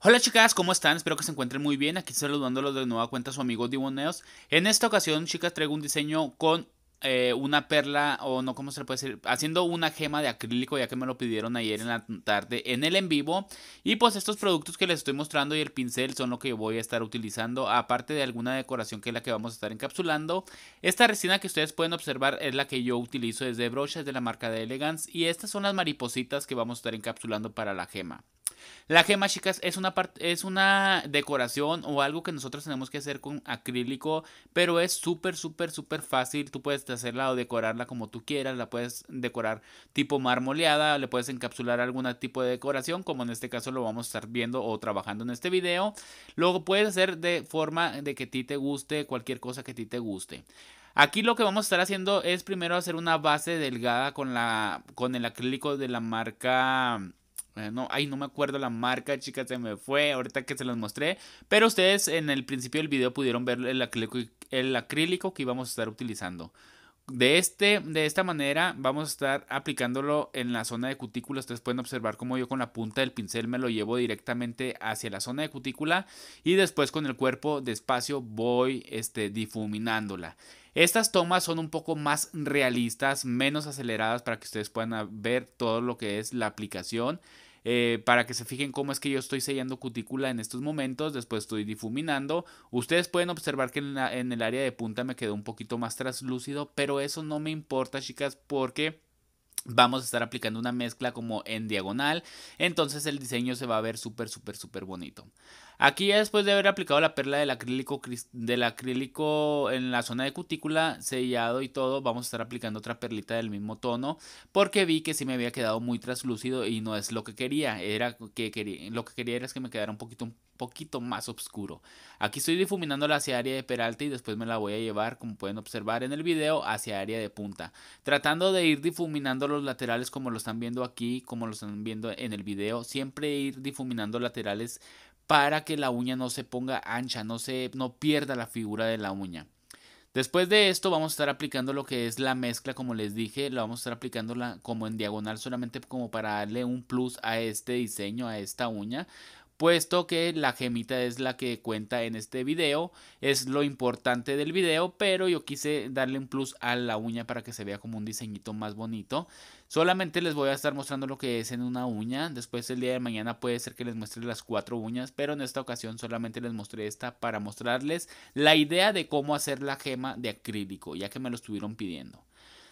Hola chicas, ¿cómo están? Espero que se encuentren muy bien. Aquí saludándolos de nueva cuenta su amigo divoneos En esta ocasión, chicas, traigo un diseño con eh, una perla, o no, ¿cómo se le puede decir? Haciendo una gema de acrílico, ya que me lo pidieron ayer en la tarde en el en vivo. Y pues estos productos que les estoy mostrando y el pincel son lo que voy a estar utilizando, aparte de alguna decoración que es la que vamos a estar encapsulando. Esta resina que ustedes pueden observar es la que yo utilizo desde brochas de la marca de Elegance. Y estas son las maripositas que vamos a estar encapsulando para la gema. La gema, chicas, es una, es una decoración o algo que nosotros tenemos que hacer con acrílico, pero es súper, súper, súper fácil. Tú puedes hacerla o decorarla como tú quieras, la puedes decorar tipo marmoleada, le puedes encapsular algún tipo de decoración, como en este caso lo vamos a estar viendo o trabajando en este video. Luego puedes hacer de forma de que a ti te guste, cualquier cosa que a ti te guste. Aquí lo que vamos a estar haciendo es primero hacer una base delgada con, la, con el acrílico de la marca eh, no, ay, no me acuerdo la marca, chicas, se me fue ahorita que se las mostré. Pero ustedes en el principio del video pudieron ver el acrílico, el acrílico que íbamos a estar utilizando. De, este, de esta manera vamos a estar aplicándolo en la zona de cutícula. Ustedes pueden observar cómo yo con la punta del pincel me lo llevo directamente hacia la zona de cutícula y después con el cuerpo despacio voy este, difuminándola. Estas tomas son un poco más realistas, menos aceleradas para que ustedes puedan ver todo lo que es la aplicación. Eh, para que se fijen cómo es que yo estoy sellando cutícula en estos momentos, después estoy difuminando. Ustedes pueden observar que en, el área de punta me quedó un poquito más traslúcido pero eso no me importa chicas porque vamos a estar aplicando una mezcla como en diagonal, entonces el diseño se va a ver súper, súper, súper bonito. Aquí ya después de haber aplicado la perla del acrílico, acrílico en la zona de cutícula, sellado y todo, vamos a estar aplicando otra perlita del mismo tono porque vi que sí me había quedado muy traslúcido y no es lo que quería, era que lo que quería era que me quedara un poquito, un poquito más oscuro. Aquí estoy difuminando hacia área de peralta y después me la voy a llevar, como pueden observar en el video, hacia área de punta, tratando de ir difuminando los laterales como lo están viendo aquí, como lo están viendo en el video, siempre ir difuminando laterales para que la uña no se ponga ancha, no, se, no pierda la figura de la uña. Después de esto vamos a estar aplicando lo que es la mezcla, como les dije, la vamos a estar aplicando como en diagonal solamente como para darle un plus a este diseño, a esta uña, puesto que la gemita es la que cuenta en este video, es lo importante del video, pero yo quise darle un plus a la uña para que se vea como un diseñito más bonito. Solamente les voy a estar mostrando lo que es en una uña, después el día de mañana puede ser que les muestre las cuatro uñas, pero en esta ocasión solamente les mostré esta para mostrarles la idea de cómo hacer la gema de acrílico, ya que me lo estuvieron pidiendo.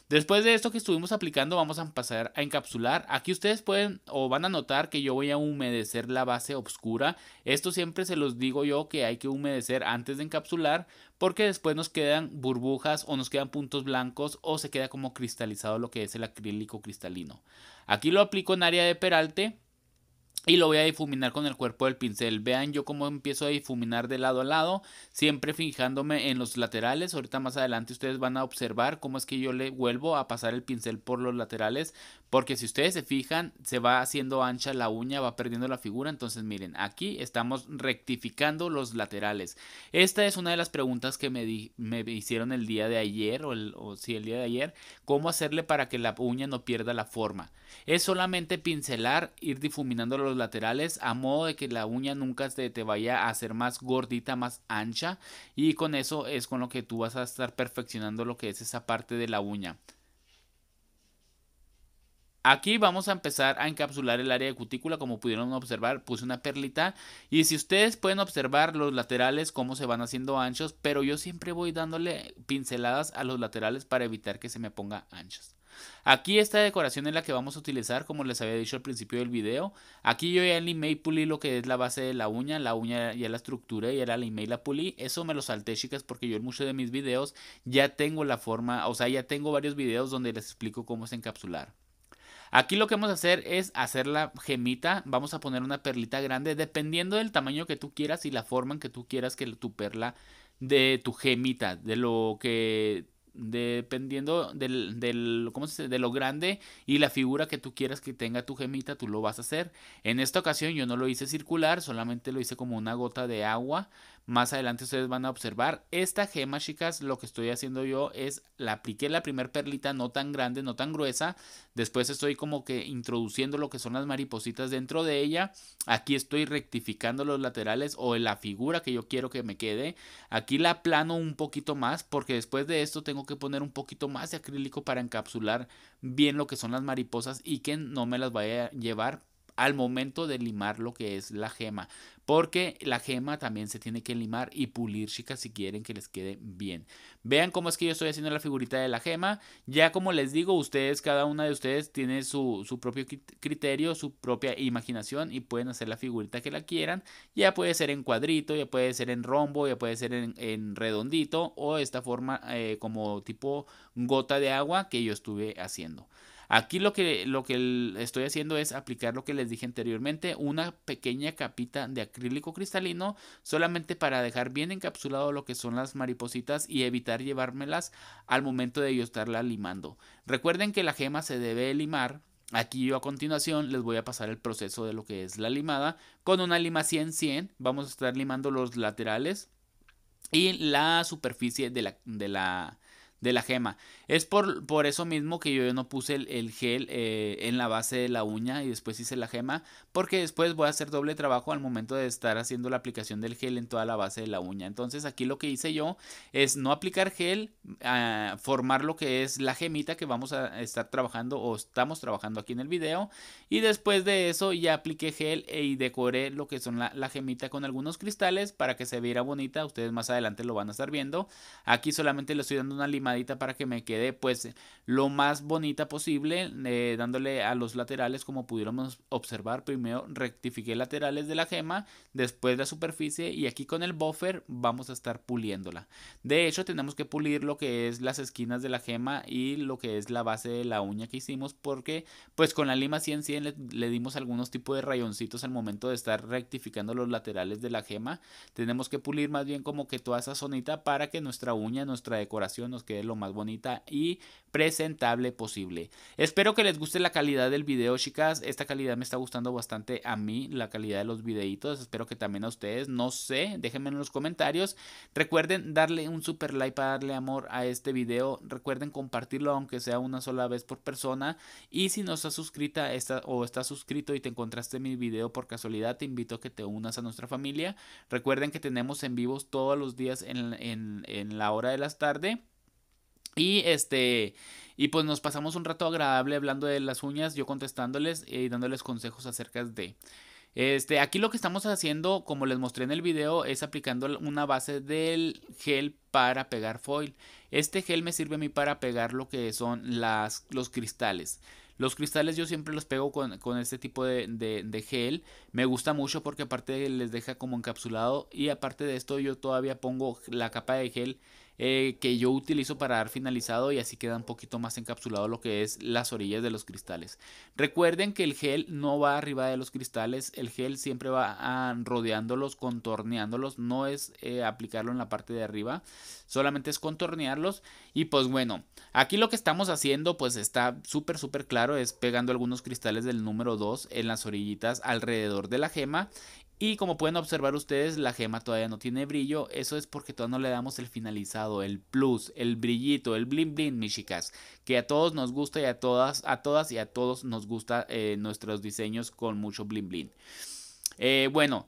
Después de esto que estuvimos aplicando, vamos a pasar a encapsular. Aquí ustedes pueden o van a notar que yo voy a humedecer la base oscura. Esto siempre se los digo yo que hay que humedecer antes de encapsular porque después nos quedan burbujas o nos quedan puntos blancos o se queda como cristalizado lo que es el acrílico cristalino. Aquí lo aplico en área de peralte y lo voy a difuminar con el cuerpo del pincel. Vean yo cómo empiezo a difuminar de lado a lado, siempre fijándome en los laterales. Ahorita más adelante ustedes van a observar cómo es que yo le vuelvo a pasar el pincel por los laterales, porque si ustedes se fijan, se va haciendo ancha la uña, va perdiendo la figura. Entonces miren, aquí estamos rectificando los laterales. Esta es una de las preguntas que me, me hicieron el día de ayer, o, si el día de ayer, cómo hacerle para que la uña no pierda la forma. Es solamente pincelar, ir difuminando los laterales a modo de que la uña nunca te, te vaya a hacer más gordita, más ancha y con eso es con lo que tú vas a estar perfeccionando lo que es esa parte de la uña. Aquí vamos a empezar a encapsular el área de cutícula, como pudieron observar, puse una perlita y si ustedes pueden observar los laterales cómo se van haciendo anchos, pero yo siempre voy dándole pinceladas a los laterales para evitar que se me ponga anchos. Aquí esta decoración es la que vamos a utilizar como les había dicho al principio del video. Aquí yo ya el y pulí lo que es la base de la uña, la uña ya la estructura y era la email y la pulí. Eso me lo salté chicas porque yo en muchos de mis videos ya tengo la forma, o sea ya tengo varios videos donde les explico cómo es encapsular. Aquí lo que vamos a hacer es hacer la gemita, vamos a poner una perlita grande dependiendo del tamaño que tú quieras y la forma en que tú quieras que tu perla de tu gemita, de lo que dependiendo del, del ¿cómo se dice? de lo grande y la figura que tú quieras que tenga tu gemita, tú lo vas a hacer. En esta ocasión yo no lo hice circular, solamente lo hice como una gota de agua más adelante ustedes van a observar esta gema, chicas. Lo que estoy haciendo yo es la apliqué la primer perlita no tan grande, no tan gruesa. Después estoy como que introduciendo lo que son las maripositas dentro de ella. Aquí estoy rectificando los laterales o la figura que yo quiero que me quede. Aquí la plano un poquito más porque después de esto tengo que poner un poquito más de acrílico para encapsular bien lo que son las mariposas y que no me las vaya a llevar al momento de limar lo que es la gema. Porque la gema también se tiene que limar y pulir, chicas, si quieren que les quede bien. Vean cómo es que yo estoy haciendo la figurita de la gema. Ya como les digo, ustedes, cada una de ustedes tiene su, propio criterio, su propia imaginación y pueden hacer la figurita que la quieran. Ya puede ser en cuadrito, ya puede ser en rombo, ya puede ser en, redondito o esta forma eh, como tipo gota de agua que yo estuve haciendo. Aquí lo que, lo que estoy haciendo es aplicar lo que les dije anteriormente, una pequeña capita de acrílico cristalino solamente para dejar bien encapsulado lo que son las maripositas y evitar llevármelas al momento de yo estarla limando. Recuerden que la gema se debe limar Aquí yo a continuación les voy a pasar el proceso de lo que es la limada. Con una lima 100-100 vamos a estar limando los laterales y la superficie de la, de la, de la gema. Es por, eso mismo que yo no puse el, gel eh, en la base de la uña y después hice la gema, porque después voy a hacer doble trabajo al momento de estar haciendo la aplicación del gel en toda la base de la uña. Entonces aquí lo que hice yo es no aplicar gel, ah, formar lo que es la gemita que vamos a estar trabajando o estamos trabajando aquí en el video y después de eso ya apliqué gel e, y decoré lo que son la, la gemita con algunos cristales para que se viera bonita. Ustedes más adelante lo van a estar viendo. Aquí solamente le estoy dando una lima para que me quede pues eh, lo más bonita posible, eh, dándole a los laterales como pudiéramos observar. Primero rectifique laterales de la gema, después la superficie y aquí con el buffer vamos a estar puliéndola. De hecho tenemos que pulir lo que es las esquinas de la gema y lo que es la base de la uña que hicimos porque pues con la lima 100 100 le, dimos algunos tipos de rayoncitos al momento de estar rectificando los laterales de la gema. Tenemos que pulir más bien como que toda esa zonita para que nuestra uña, nuestra decoración nos quede lo más bonita y presentable posible. Espero que les guste la calidad del video, chicas. Esta calidad me está gustando bastante a mí, la calidad de los videitos. Espero que también a ustedes. No sé, déjenme en los comentarios. Recuerden darle un super like para darle amor a este video. Recuerden compartirlo aunque sea una sola vez por persona. Y si no estás suscrita o estás suscrito y te encontraste mi video por casualidad, te invito a que te unas a nuestra familia. Recuerden que tenemos en vivos todos los días en, en la hora de las tarde y este... Y pues nos pasamos un rato agradable hablando de las uñas, yo contestándoles y eh, dándoles consejos acerca de... Este, aquí lo que estamos haciendo, como les mostré en el video, es aplicando una base del gel para pegar foil. Este gel me sirve a mí para pegar lo que son las, los cristales. Los cristales yo siempre los pego con, este tipo de, de, de, gel. Me gusta mucho porque aparte les deja como encapsulado. Y aparte de esto yo todavía pongo la capa de gel eh, que yo utilizo para dar finalizado y así queda un poquito más encapsulado lo que es las orillas de los cristales. Recuerden que el gel no va arriba de los cristales, el gel siempre va ah, rodeándolos, contorneándolos, no es eh, aplicarlo en la parte de arriba, solamente es contornearlos y pues bueno, aquí lo que estamos haciendo pues está súper súper claro, es pegando algunos cristales del número 2 en las orillitas alrededor de la gema y como pueden observar ustedes, la gema todavía no tiene brillo. Eso es porque todavía no le damos el finalizado, el plus, el brillito, el blin blin, mis chicas. Que a todos nos gusta y a todas, a todas y a todos nos gusta eh, nuestros diseños con mucho blin blin. Eh, bueno,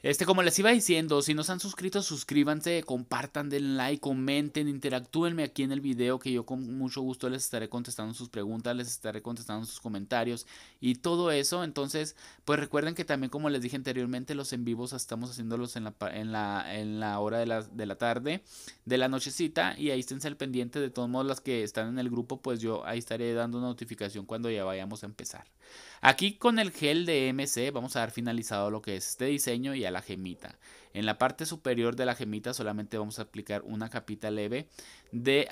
este, como les iba diciendo, si se han suscrito, suscríbanse, compartan, den like, comenten, interactúenme aquí en el video que yo con mucho gusto les estaré contestando sus preguntas, les estaré contestando sus comentarios y todo eso. Entonces, pues recuerden que también, como les dije anteriormente, los en vivos estamos haciéndolos en la, en la, en la hora de la, tarde, de la nochecita y ahí estén al pendiente. De todos modos, las que están en el grupo, pues yo ahí estaré dando notificación cuando ya vayamos a empezar. Aquí con el gel de MC vamos a dar finalizado lo que es este diseño y la gemita. En la parte superior de la gemita solamente vamos a aplicar una capita leve de,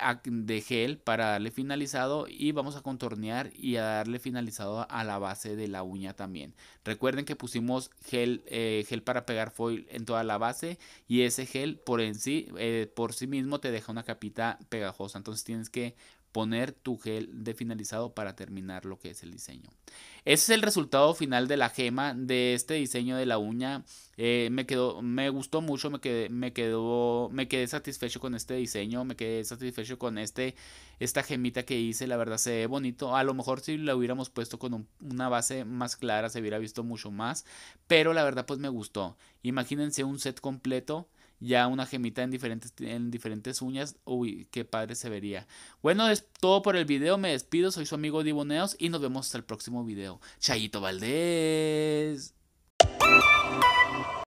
gel para darle finalizado y vamos a contornear y a darle finalizado a la base de la uña también. Recuerden que pusimos gel, eh, gel para pegar foil en toda la base y ese gel por, en sí, eh, por sí mismo te deja una capita pegajosa. Entonces tienes que poner tu gel de finalizado para terminar lo que es el diseño. Ese es el resultado final de la gema de este diseño de la uña. Eh, me, me gustó mucho, me quedé, me, me quedé satisfecho con este diseño, me quedé satisfecho con este, esta gemita que hice. La verdad se ve bonito. A lo mejor si la hubiéramos puesto con una base más clara se hubiera visto mucho más. Pero la verdad pues me gustó. Imagínense un set completo ya una gemita en diferentes, diferentes uñas. Uy, qué padre se vería. Bueno, es todo por el video. Me despido. Soy su amigo Diboneos y nos vemos hasta el próximo video. Chayito Valdés.